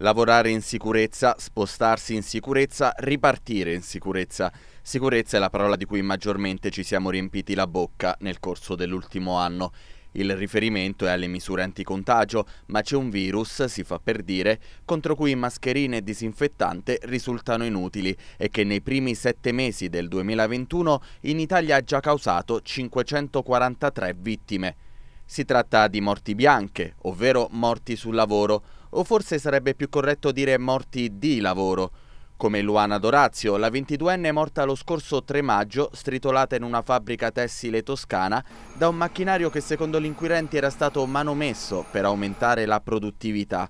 Lavorare in sicurezza, spostarsi in sicurezza, ripartire in sicurezza. Sicurezza è la parola di cui maggiormente ci siamo riempiti la bocca nel corso dell'ultimo anno. Il riferimento è alle misure anticontagio, ma c'è un virus, si fa per dire, contro cui mascherine e disinfettante risultano inutili e che nei primi sette mesi del 2021 in Italia ha già causato 543 vittime. Si tratta di morti bianche, ovvero morti sul lavoro, o forse sarebbe più corretto dire morti di lavoro, come Luana Dorazio, la 22enne morta lo scorso 3 maggio, stritolata in una fabbrica tessile toscana, da un macchinario che secondo gli inquirenti era stato manomesso per aumentare la produttività.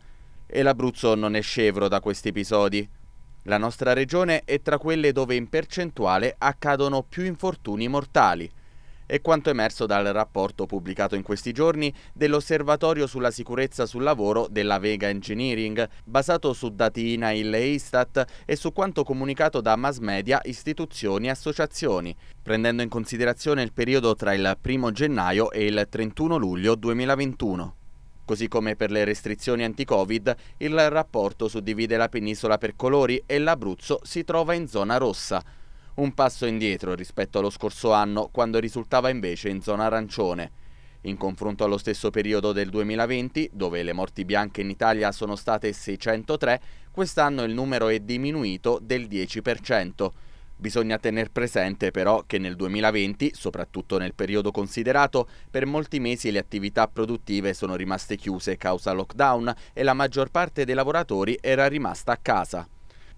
E l'Abruzzo non è scevro da questi episodi. La nostra regione è tra quelle dove in percentuale accadono più infortuni mortali. È quanto emerso dal rapporto pubblicato in questi giorni dell'Osservatorio sulla sicurezza sul lavoro della Vega Engineering, basato su dati INAIL e ISTAT e su quanto comunicato da mass media, istituzioni e associazioni, prendendo in considerazione il periodo tra il 1 gennaio e il 31 luglio 2021. Così come per le restrizioni anti-Covid, il rapporto suddivide la penisola per colori e l'Abruzzo si trova in zona rossa un passo indietro rispetto allo scorso anno quando risultava invece in zona arancione. In confronto allo stesso periodo del 2020, dove le morti bianche in Italia sono state 603, quest'anno il numero è diminuito del 10%. Bisogna tener presente però che nel 2020, soprattutto nel periodo considerato, per molti mesi le attività produttive sono rimaste chiuse causa lockdown e la maggior parte dei lavoratori era rimasta a casa.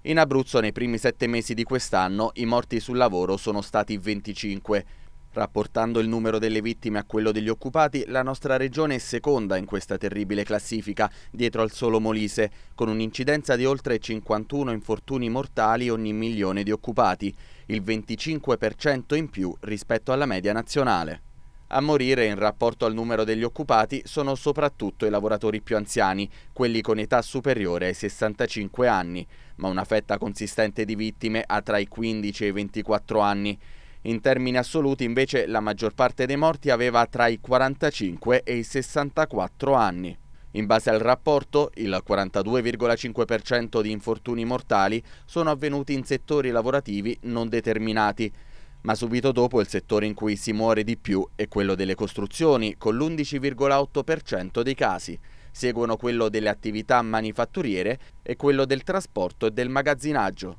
In Abruzzo nei primi sette mesi di quest'anno i morti sul lavoro sono stati 25. Rapportando il numero delle vittime a quello degli occupati, la nostra regione è seconda in questa terribile classifica, dietro al solo Molise, con un'incidenza di oltre 51 infortuni mortali ogni milione di occupati, il 25% in più rispetto alla media nazionale. A morire in rapporto al numero degli occupati sono soprattutto i lavoratori più anziani, quelli con età superiore ai 65 anni, ma una fetta consistente di vittime ha tra i 15 e i 24 anni. In termini assoluti invece la maggior parte dei morti aveva tra i 45 e i 64 anni. In base al rapporto, il 42,5% di infortuni mortali sono avvenuti in settori lavorativi non determinati, ma subito dopo il settore in cui si muore di più è quello delle costruzioni, con l'11,8% dei casi. Seguono quello delle attività manifatturiere e quello del trasporto e del magazzinaggio.